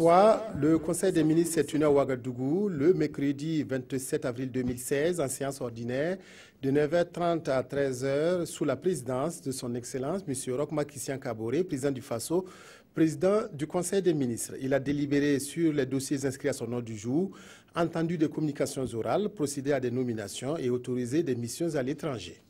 le Conseil des ministres s'est tenu à Ouagadougou le mercredi 27 avril 2016 en séance ordinaire de 9h30 à 13h sous la présidence de son Excellence, M. Rochma Christian Kabore, président du FASO, président du Conseil des ministres. Il a délibéré sur les dossiers inscrits à son ordre du jour, entendu des communications orales, procédé à des nominations et autorisé des missions à l'étranger.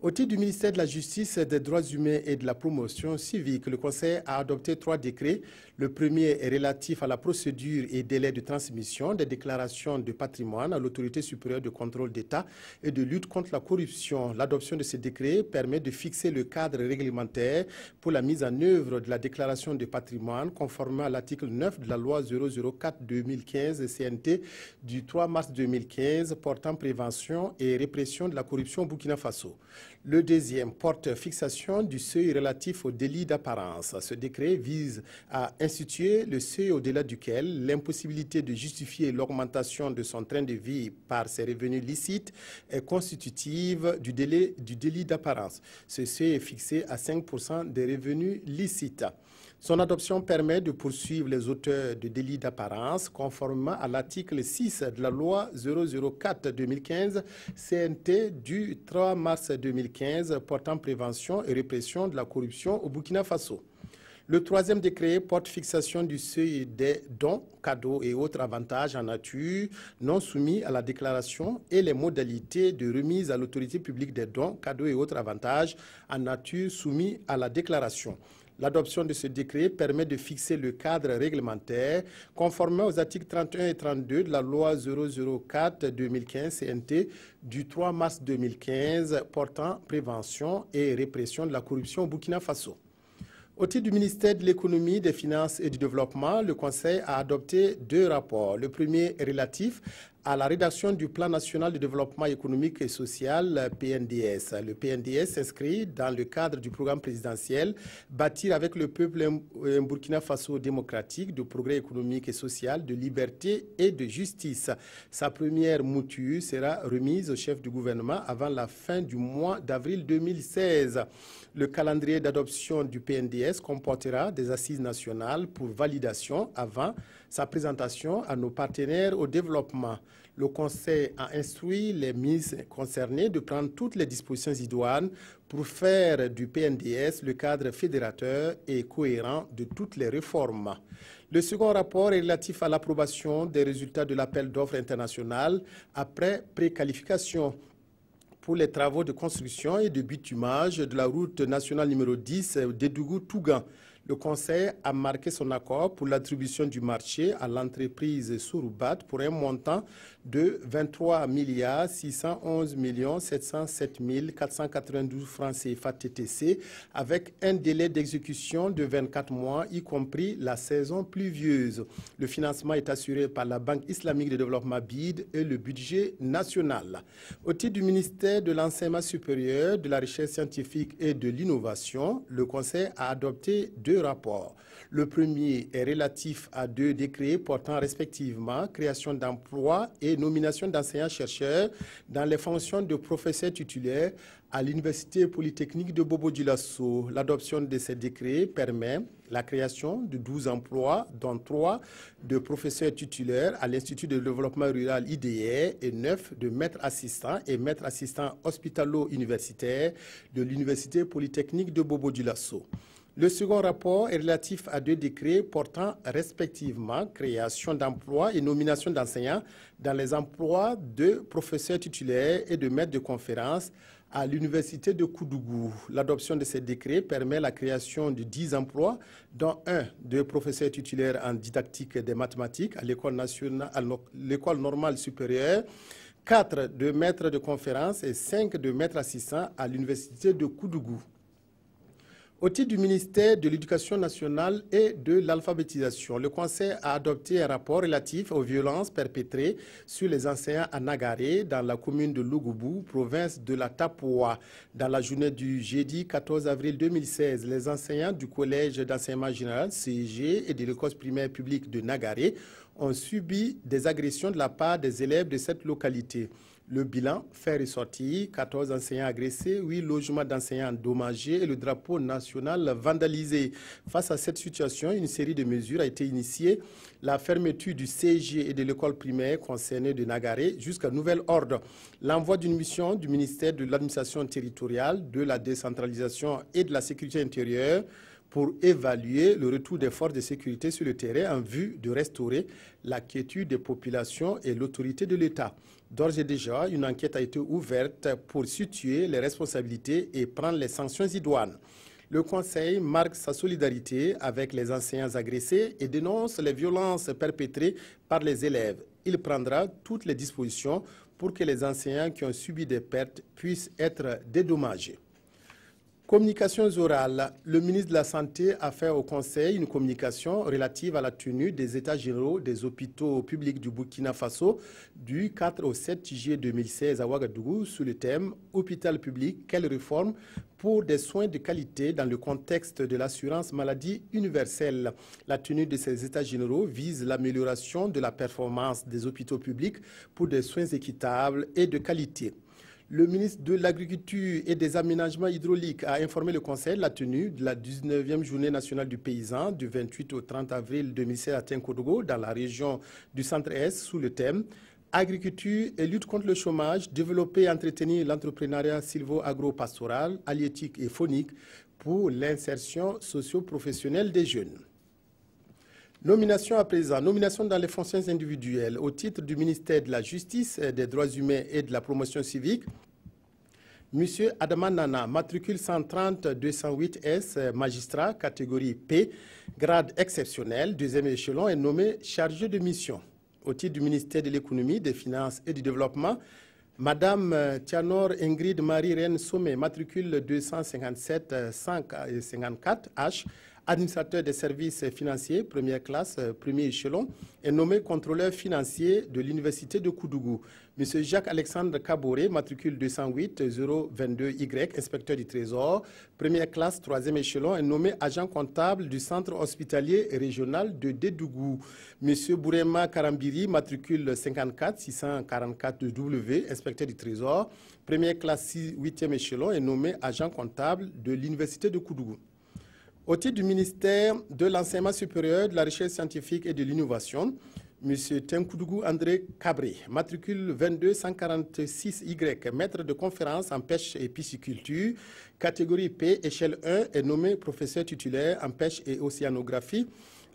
Au titre du ministère de la Justice, des Droits humains et de la Promotion civique, le Conseil a adopté trois décrets. Le premier est relatif à la procédure et délai de transmission des déclarations de patrimoine à l'autorité supérieure de contrôle d'État et de lutte contre la corruption. L'adoption de ces décrets permet de fixer le cadre réglementaire pour la mise en œuvre de la déclaration de patrimoine conformément à l'article 9 de la loi 004-2015 CNT du 3 mars 2015 portant prévention et répression de la corruption au Burkina Faso. Le deuxième porte fixation du seuil relatif au délit d'apparence. Ce décret vise à instituer le seuil au-delà duquel l'impossibilité de justifier l'augmentation de son train de vie par ses revenus licites est constitutive du, délai, du délit d'apparence. Ce seuil est fixé à 5% des revenus licites. Son adoption permet de poursuivre les auteurs de délits d'apparence conformément à l'article 6 de la loi 004-2015 CNT du 3 mars 2015 portant prévention et répression de la corruption au Burkina Faso. Le troisième décret porte fixation du seuil des dons, cadeaux et autres avantages en nature non soumis à la déclaration et les modalités de remise à l'autorité publique des dons, cadeaux et autres avantages en nature soumis à la déclaration. L'adoption de ce décret permet de fixer le cadre réglementaire conforme aux articles 31 et 32 de la loi 004-2015 CNT du 3 mars 2015 portant prévention et répression de la corruption au Burkina Faso. Au titre du ministère de l'économie, des finances et du développement, le Conseil a adopté deux rapports. Le premier est relatif à la rédaction du Plan national de développement économique et social, PNDS. Le PNDS s'inscrit dans le cadre du programme présidentiel Bâtir avec le peuple un Burkina Faso démocratique de progrès économique et social, de liberté et de justice. Sa première mouture sera remise au chef du gouvernement avant la fin du mois d'avril 2016. Le calendrier d'adoption du PNDS comportera des assises nationales pour validation avant sa présentation à nos partenaires au développement le Conseil a instruit les ministres concernées de prendre toutes les dispositions idoines pour faire du PNDS le cadre fédérateur et cohérent de toutes les réformes. Le second rapport est relatif à l'approbation des résultats de l'appel d'offres international après préqualification pour les travaux de construction et de bitumage de la route nationale numéro 10 euh, d'Edougou-Tougan. Le Conseil a marqué son accord pour l'attribution du marché à l'entreprise Souroubat pour un montant de 23 611 707 492 francs CFA TTC avec un délai d'exécution de 24 mois, y compris la saison pluvieuse. Le financement est assuré par la Banque islamique de développement BID et le budget national. Au titre du ministère de l'enseignement supérieur, de la recherche scientifique et de l'innovation, le Conseil a adopté deux le premier est relatif à deux décrets portant respectivement création d'emplois et nomination d'enseignants-chercheurs dans les fonctions de professeurs titulaires à l'Université polytechnique de Bobo-Dioulasso. L'adoption de ces décrets permet la création de 12 emplois, dont trois de professeurs titulaires à l'Institut de développement rural IDR e et 9 de maîtres assistants et maîtres assistants hospitalo-universitaires de l'Université polytechnique de Bobo-Dioulasso. Le second rapport est relatif à deux décrets portant respectivement création d'emplois et nomination d'enseignants dans les emplois de professeurs titulaires et de maîtres de conférences à l'université de Koudougou. L'adoption de ces décrets permet la création de dix emplois, dont un de professeur titulaire en didactique des mathématiques à l'école normale supérieure, quatre de maîtres de conférences et cinq de maîtres assistants à l'université de Koudougou. Au titre du ministère de l'Éducation nationale et de l'alphabétisation, le Conseil a adopté un rapport relatif aux violences perpétrées sur les enseignants à Nagaré, dans la commune de Lugubu, province de la Tapoua. Dans la journée du jeudi 14 avril 2016, les enseignants du Collège d'enseignement général CIG et de l'école primaire publique de Nagaré ont subi des agressions de la part des élèves de cette localité. Le bilan fait ressortir 14 enseignants agressés, 8 logements d'enseignants endommagés et le drapeau national vandalisé. Face à cette situation, une série de mesures a été initiée. La fermeture du CG et de l'école primaire concernée de Nagaré jusqu'à nouvel ordre. L'envoi d'une mission du ministère de l'administration territoriale, de la décentralisation et de la sécurité intérieure pour évaluer le retour des forces de sécurité sur le terrain en vue de restaurer la quiétude des populations et l'autorité de l'État. D'ores et déjà, une enquête a été ouverte pour situer les responsabilités et prendre les sanctions idoines. Le Conseil marque sa solidarité avec les enseignants agressés et dénonce les violences perpétrées par les élèves. Il prendra toutes les dispositions pour que les enseignants qui ont subi des pertes puissent être dédommagés. Communications orales. Le ministre de la Santé a fait au Conseil une communication relative à la tenue des états généraux des hôpitaux publics du Burkina Faso du 4 au 7 juillet 2016 à Ouagadougou sous le thème Hôpital public, quelle réforme pour des soins de qualité dans le contexte de l'assurance maladie universelle. La tenue de ces états généraux vise l'amélioration de la performance des hôpitaux publics pour des soins équitables et de qualité. Le ministre de l'Agriculture et des Aménagements hydrauliques a informé le Conseil de la tenue de la 19e journée nationale du paysan du 28 au 30 avril 2016 à Dogo, dans la région du centre-est, sous le thème Agriculture et lutte contre le chômage, développer et entretenir l'entrepreneuriat silvo-agro-pastoral, halieutique et phonique pour l'insertion socio-professionnelle des jeunes. Nomination à présent. Nomination dans les fonctions individuelles au titre du ministère de la Justice, des Droits humains et de la Promotion civique. Monsieur Adama Nana, matricule 130-208S, magistrat, catégorie P, grade exceptionnel, deuxième échelon, est nommé chargé de mission. Au titre du ministère de l'Économie, des Finances et du Développement, Madame euh, Tianor Ingrid Marie-Reine Sommet, matricule 257 54 euh, euh, h administrateur des services financiers, première classe, euh, premier échelon, est nommé contrôleur financier de l'Université de Koudougou. M. Jacques-Alexandre Caboret, matricule 208-022Y, inspecteur du Trésor, première classe, troisième échelon, est nommé agent comptable du Centre hospitalier régional de Dédougou. Monsieur Bourema Karambiri, matricule 54-644W, inspecteur du Trésor, première classe, huitième échelon, est nommé agent comptable de l'Université de Koudougou. Au titre du ministère de l'Enseignement supérieur, de la recherche scientifique et de l'innovation, M. Tenkoudougou André Cabré, matricule 22146 y maître de conférence en pêche et pisciculture, catégorie P, échelle 1, est nommé professeur titulaire en pêche et océanographie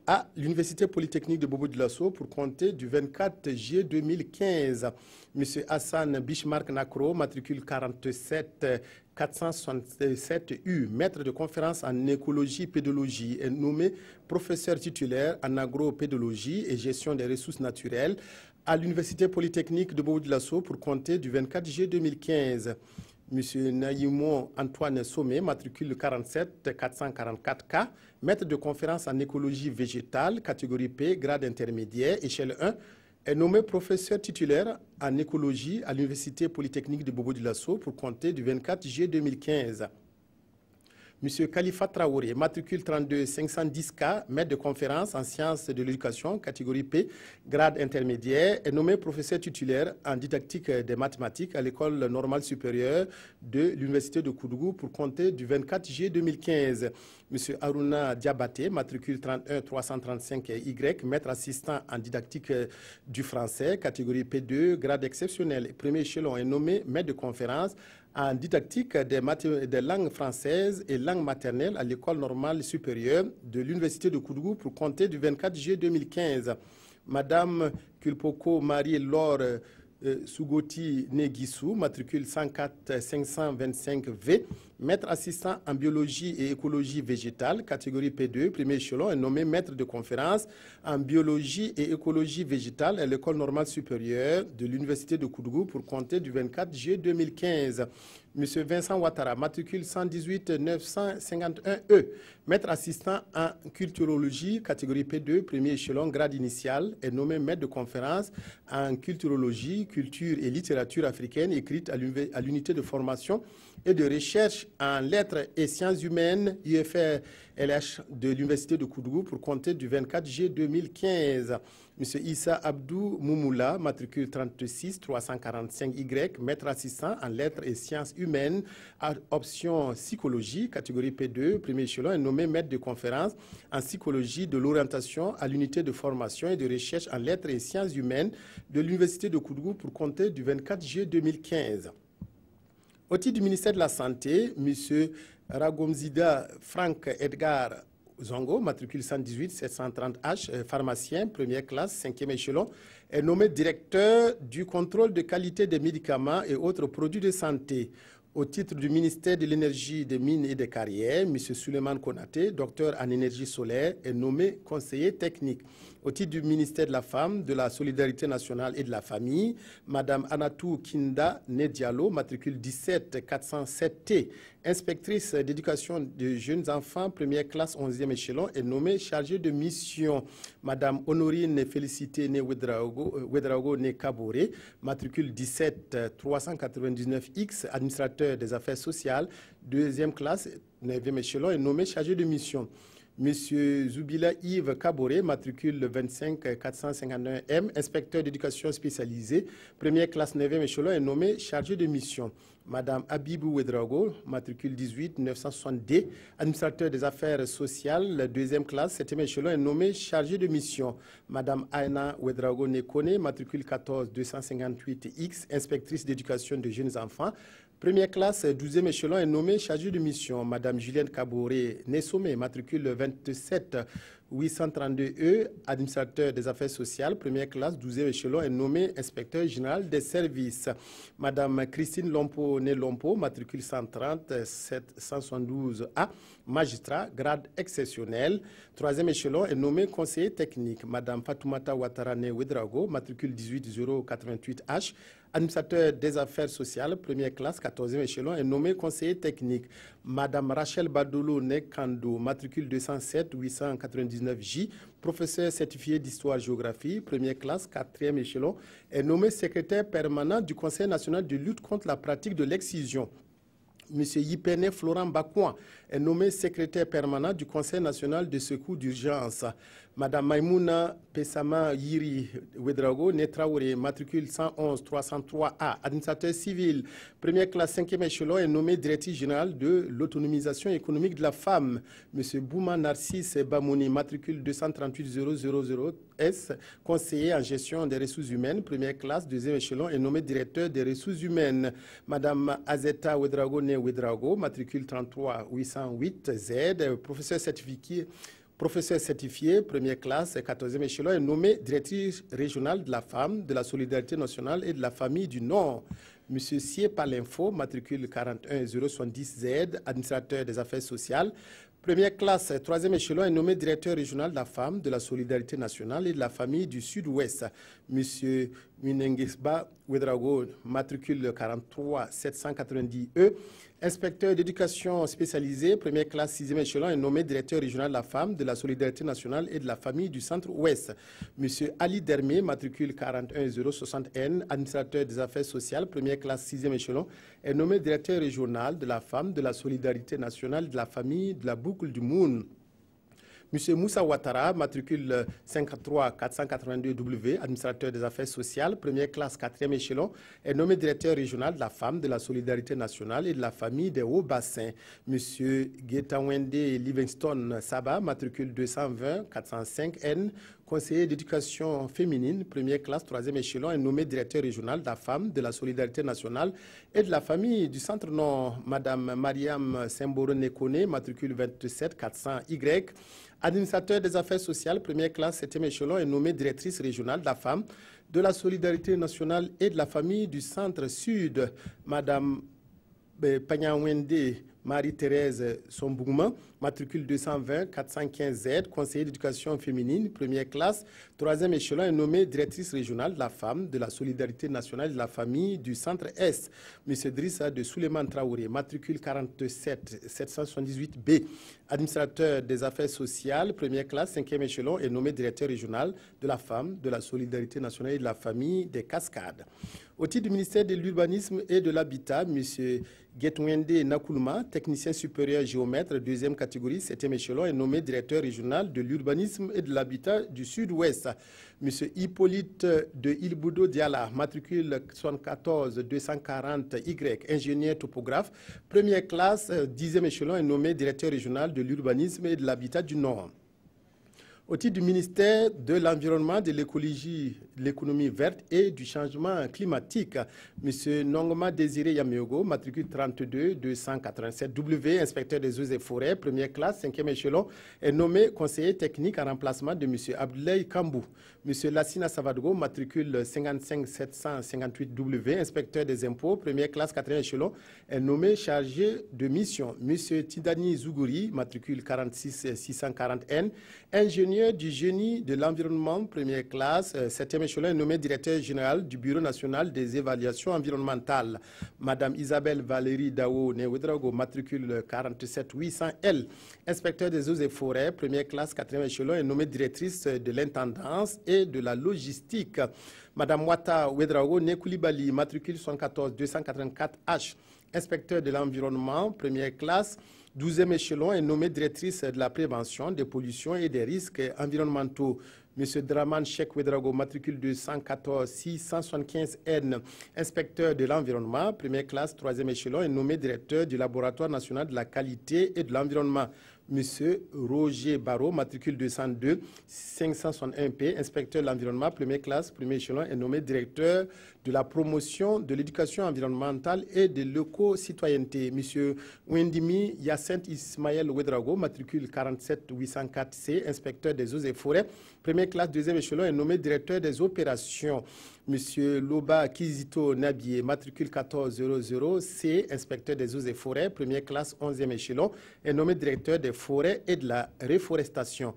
à l'Université polytechnique de Bobo Dioulasso pour compter du 24 juillet 2015. Monsieur Hassan Bishmark Nakro, matricule 47 467U, maître de conférence en écologie-pédologie, est nommé professeur titulaire en agropédologie et gestion des ressources naturelles à l'Université polytechnique de Bobo Dioulasso pour compter du 24 juillet 2015. Monsieur Naïmo Antoine Sommet, matricule 47-444K, maître de conférence en écologie végétale, catégorie P, grade intermédiaire, échelle 1, est nommé professeur titulaire en écologie à l'Université polytechnique de Bobo-Dioulasso pour compter du 24 juillet 2015. M. Khalifa Traoré, matricule 32 510K, maître de conférence en sciences de l'éducation, catégorie P, grade intermédiaire, est nommé professeur titulaire en didactique des mathématiques à l'école normale supérieure de l'Université de Koudougou pour compter du 24 juillet 2015. M. Aruna Diabaté, matricule 31 335Y, maître assistant en didactique du français, catégorie P2, grade exceptionnel, premier échelon, est nommé maître de conférence en didactique des, langues françaises et langues maternelles à l'école normale supérieure de l'Université de Koudougou pour compter du 24 juillet 2015. Madame Kulpoko Marie-Laure euh, Sugoti Negissou, matricule 104-525V, Maître assistant en biologie et écologie végétale, catégorie P2, premier échelon, est nommé maître de conférence en biologie et écologie végétale à l'École normale supérieure de l'Université de Koudougou pour compter du 24 juillet 2015. Monsieur Vincent Ouattara, matricule 118-951E, e. maître assistant en culturologie, catégorie P2, premier échelon, grade initial, est nommé maître de conférence en culturologie, culture et littérature africaine écrite à l'unité de formation et de recherche en lettres et sciences humaines ufr de l'Université de Koudougou pour compter du 24 juillet 2015. M. Issa Abdou Moumoula, matricule 36 345 Y, maître assistant en lettres et sciences humaines, option psychologie, catégorie P2, premier échelon, est nommé maître de conférence en psychologie de l'orientation à l'unité de formation et de recherche en lettres et sciences humaines de l'Université de Koudougou pour compter du 24 juillet 2015. Au titre du ministère de la Santé, M. Ragomzida Franck Edgar Zongo, matricule 118-730H, euh, pharmacien, première classe, cinquième échelon, est nommé directeur du contrôle de qualité des médicaments et autres produits de santé. Au titre du ministère de l'Énergie, des Mines et des Carrières, M. Suleiman Konate, docteur en énergie solaire, est nommé conseiller technique. Au titre du ministère de la Femme, de la Solidarité nationale et de la Famille, Madame Anatou Kinda Diallo, matricule 17407T, inspectrice d'éducation de jeunes enfants, première classe, 11e échelon, est nommée chargée de mission. Madame Honorine Félicité Né Wedraogo euh, Né Kabore, matricule 17399X, administrateur des affaires sociales, deuxième classe, 9e échelon, est nommée chargée de mission. Monsieur Zoubila Yves Caboret, matricule 25-451M, inspecteur d'éducation spécialisée, première classe 9e échelon, est nommé chargé de mission. Madame Abibou Wedrago, matricule 18-960D, administrateur des affaires sociales, deuxième classe, 7e échelon, est nommé chargé de mission. Madame Aina Wedrago Nekone, matricule 14-258X, inspectrice d'éducation de jeunes enfants, Première classe, 12e échelon est nommé chargée de mission. Madame Julienne Cabouré, née sommée, matricule 27 832E, administrateur des affaires sociales, première classe, 12e échelon, est nommé inspecteur général des services. Madame Christine Lompo, né Lompo, matricule 130 772 a magistrat, grade exceptionnel. Troisième échelon est nommé conseiller technique. Madame Fatoumata Ouattarane Wedrago, matricule 18088H, administrateur des affaires sociales, première classe, 14e échelon, est nommé conseiller technique. Madame Rachel Badolo Nekando, matricule 207-899J, professeur certifié d'histoire-géographie, première classe, quatrième échelon, est nommée secrétaire permanent du Conseil national de lutte contre la pratique de l'excision. Monsieur Yipene Florent Bakouan est nommé secrétaire permanent du Conseil national de secours d'urgence. Madame Maimouna Pessama Yiri Wedrago, Traoré, matricule 111-303A, administrateur civil, première classe cinquième échelon, est nommé directrice générale de l'autonomisation économique de la femme. Monsieur Bouma Narcisse Bamouni, matricule 238-000S, conseiller en gestion des ressources humaines, première classe, deuxième échelon, est nommé directeur des ressources humaines. Madame Azeta Wedrago, né Wedrago, matricule 808 z professeur certifié Professeur certifié, première classe et 14e échelon, est nommé directrice régionale de la femme, de la solidarité nationale et de la famille du Nord. Monsieur Sier Palinfo, matricule 41070Z, administrateur des affaires sociales. Première classe, troisième échelon, est nommé directeur régional de la femme, de la solidarité nationale et de la famille du Sud-Ouest. Monsieur Munengisba Wedrago, matricule 43 43790E, Inspecteur d'éducation spécialisée, première classe, sixième échelon, est nommé directeur régional de la femme, de la solidarité nationale et de la famille du centre-ouest. Monsieur Ali Dermé, matricule 41060N, administrateur des affaires sociales, première classe, 6e échelon, est nommé directeur régional de la femme, de la solidarité nationale, de la famille, de la boucle du Moon. M. Moussa Ouattara, matricule 53-482W, euh, administrateur des affaires sociales, première classe, quatrième échelon, est nommé directeur régional de la femme, de la solidarité nationale et de la famille des hauts bassins. M. Wende Livingston Saba, matricule 220-405N, conseiller d'éducation féminine, première classe, troisième échelon, est nommé directeur régional de la femme, de la solidarité nationale et de la famille du centre nom Madame Mariam Semboro Nekone, matricule 27400Y. Administrateur des affaires sociales, première classe, septième échelon, est nommé directrice régionale de la femme, de la solidarité nationale et de la famille du centre sud, Madame euh, Pagnawende Marie-Thérèse Sombouma, matricule 220-415Z, conseiller d'éducation féminine, première classe, troisième échelon, est nommée directrice régionale de la femme, de la solidarité nationale de la famille du centre-est. Monsieur Drissa de Souleymane Traoré, matricule 47-778B, administrateur des affaires sociales, première classe, cinquième échelon, est nommé directeur régional de la femme, de la solidarité nationale et de la famille des Cascades. Au titre du ministère de l'Urbanisme et de l'Habitat, Monsieur... Getwende Nakulma, technicien supérieur géomètre, deuxième catégorie, septième échelon, est nommé directeur régional de l'urbanisme et de l'habitat du sud-ouest. Monsieur Hippolyte de Ilboudo Diala, matricule 74 240 Y, ingénieur topographe, première classe, dixième échelon, est nommé directeur régional de l'urbanisme et de l'habitat du Nord. Au titre du ministère de l'Environnement, de l'écologie l'économie verte et du changement climatique. Monsieur Nongoma Désiré Yamiogo, matricule 32 287 W, inspecteur des eaux et forêts, première classe, 5e échelon, est nommé conseiller technique en remplacement de monsieur Abdoulaye Kambou. Monsieur Lassina Savadogo, matricule 55 758 W, inspecteur des impôts, première classe, 4e échelon, est nommé chargé de mission. Monsieur Tidani Zougouri, matricule 46 640 N, ingénieur du génie de l'environnement, première classe, 7e échelon est nommé directeur général du Bureau national des évaluations environnementales. Madame Isabelle Valérie Dao Wedrago, matricule 800 l inspecteur des eaux et forêts, première classe, quatrième échelon, est nommée directrice de l'intendance et de la logistique. Madame Wata Wedrago Koulibaly matricule 114-284H, inspecteur de l'environnement, première classe, 12e échelon, est nommée directrice de la prévention des pollutions et des risques environnementaux. M. Draman Cheikh Wedrago, matricule 214-675N, inspecteur de l'environnement, première classe, troisième échelon, est nommé directeur du laboratoire national de la qualité et de l'environnement. M. Roger Barreau, matricule 202 561P, inspecteur de l'environnement, première classe, premier échelon, est nommé directeur de la promotion de l'éducation environnementale et de l'éco-citoyenneté. M. Wendimi Yacinthe Ismaël Ouedrago, matricule 804 c inspecteur des eaux et forêts, première classe, deuxième échelon, est nommé directeur des opérations. Monsieur Loba Kizito Nabier, matricule 1400C, inspecteur des eaux et forêts, première classe, 11e échelon, est nommé directeur des forêts et de la réforestation.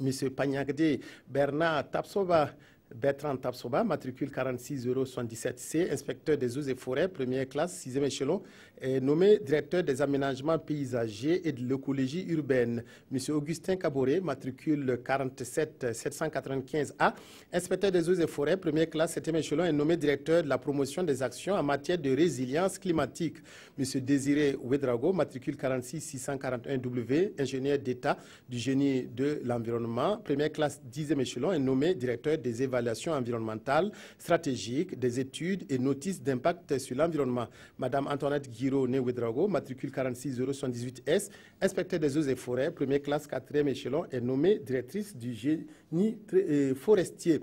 Monsieur Pagnardé Bernard Tapsoba, Bertrand Tapsoba, matricule 46077C, inspecteur des eaux et forêts, première classe, 6e échelon, est nommé directeur des aménagements paysagers et de l'écologie urbaine. M. Augustin Caboret, matricule 47 795A, inspecteur des eaux et forêts, première classe, 7e échelon, est nommé directeur de la promotion des actions en matière de résilience climatique. M. Désiré Ouedrago, matricule 46 641W, ingénieur d'État du génie de l'environnement, première classe, 10e échelon, est nommé directeur des évaluations environnementales, stratégiques, des études et notices d'impact sur l'environnement. Madame Antoinette Giro Neuedrago, matricule 118 s inspecteur des eaux et forêts, première classe, quatrième échelon, est nommée directrice du génie euh, forestier.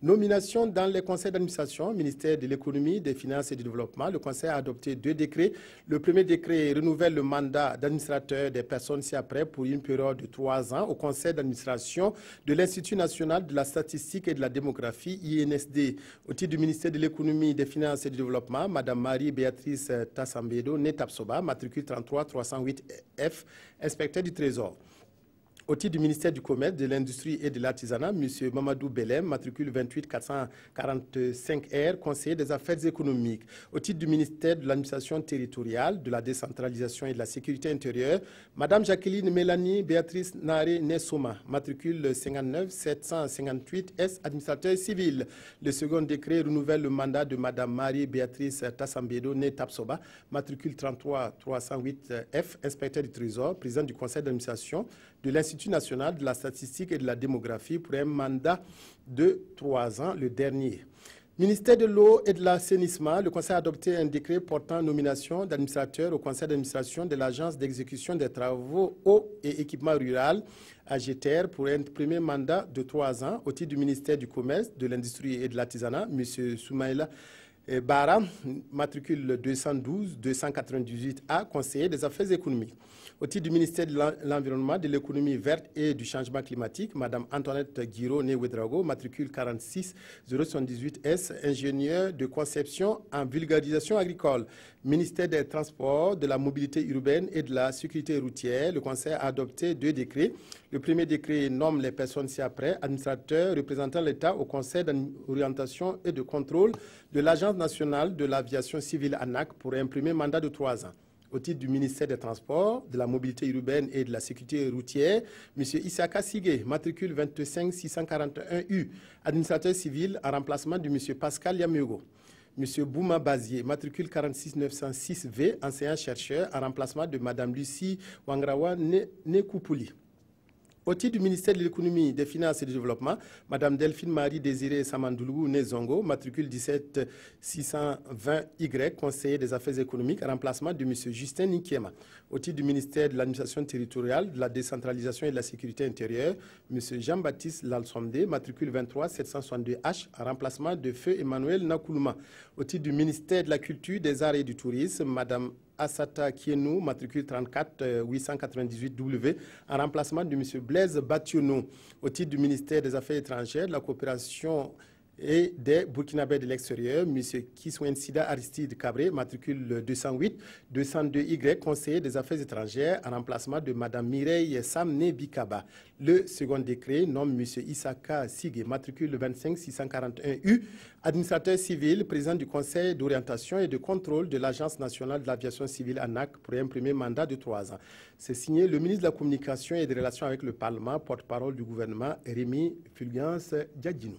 Nomination dans les conseils d'administration, ministère de l'économie, des finances et du développement. Le conseil a adopté deux décrets. Le premier décret renouvelle le mandat d'administrateur des personnes ci-après pour une période de trois ans au conseil d'administration de l'Institut national de la statistique et de la démographie, INSD. Au titre du ministère de l'économie, des finances et du développement, Madame Marie-Béatrice Tassambedo, Netapsoba, matricule 33 308 F, inspecteur du Trésor. Au titre du ministère du Commerce, de l'Industrie et de l'Artisanat, M. Mamadou Belem, matricule 28445R, conseiller des affaires économiques. Au titre du ministère de l'Administration territoriale, de la décentralisation et de la sécurité intérieure, Mme Jacqueline Mélanie Béatrice Né Nessoma, matricule 59758S, administrateur civil. Le second décret renouvelle le mandat de Mme Marie-Béatrice Tassambedo Né Tapsoba, matricule 33308F, inspecteur du Trésor, président du conseil d'administration de l'Institut national de la statistique et de la démographie pour un mandat de trois ans, le dernier. Ministère de l'eau et de l'assainissement, le Conseil a adopté un décret portant nomination d'administrateur au Conseil d'administration de l'Agence d'exécution des travaux eau et équipement rural, AGTR, pour un premier mandat de trois ans au titre du ministère du Commerce, de l'Industrie et de l'Artisanat. M. Soumaïla Bara, matricule 212-298A, conseiller des affaires économiques. Au titre du ministère de l'Environnement, de l'économie verte et du changement climatique, Madame Antoinette Guiraud, née matricule 46-078S, ingénieure de conception en vulgarisation agricole. Ministère des Transports, de la mobilité urbaine et de la sécurité routière, le Conseil a adopté deux décrets. Le premier décret nomme les personnes ci-après administrateurs représentant l'État au Conseil d'orientation et de contrôle de l'Agence national de l'aviation civile ANAC pour imprimer mandat de trois ans. Au titre du ministère des Transports, de la mobilité urbaine et de la sécurité routière, M. Isaka Sige, matricule 25641U, administrateur civil en remplacement de M. Pascal Yamugo. M. Bouma Bazier, matricule 46906V, enseignant-chercheur en remplacement de Mme Lucie Wangrawa Nekupuli. Au titre du ministère de l'économie, des finances et du développement, Mme Delphine Marie Désiré Samandoulou Nezongo, matricule 17620Y, conseiller des affaires économiques, à remplacement de M. Justin Nikiema. Au titre du ministère de l'administration territoriale, de la décentralisation et de la sécurité intérieure, M. Jean-Baptiste Lalsomdé, matricule 23762H, à remplacement de Feu Emmanuel Nakouluma. Au titre du ministère de la culture, des arts et du tourisme, Mme... Assata Kienou, matricule 34 898 euh, W, en remplacement de M. Blaise Bationo. Au titre du ministère des Affaires étrangères, de la coopération et des Burkinabés de l'extérieur, M. Kiswensida Aristide Cabré, matricule 208, 202Y, conseiller des affaires étrangères, en remplacement de Mme Mireille Samne Bikaba. Le second décret nomme M. Isaka Sigue, matricule 641 u administrateur civil, président du Conseil d'orientation et de contrôle de l'Agence nationale de l'aviation civile ANAC pour un premier mandat de trois ans. C'est signé le ministre de la Communication et des Relations avec le Parlement, porte-parole du gouvernement, Rémi Fulgence Diadino.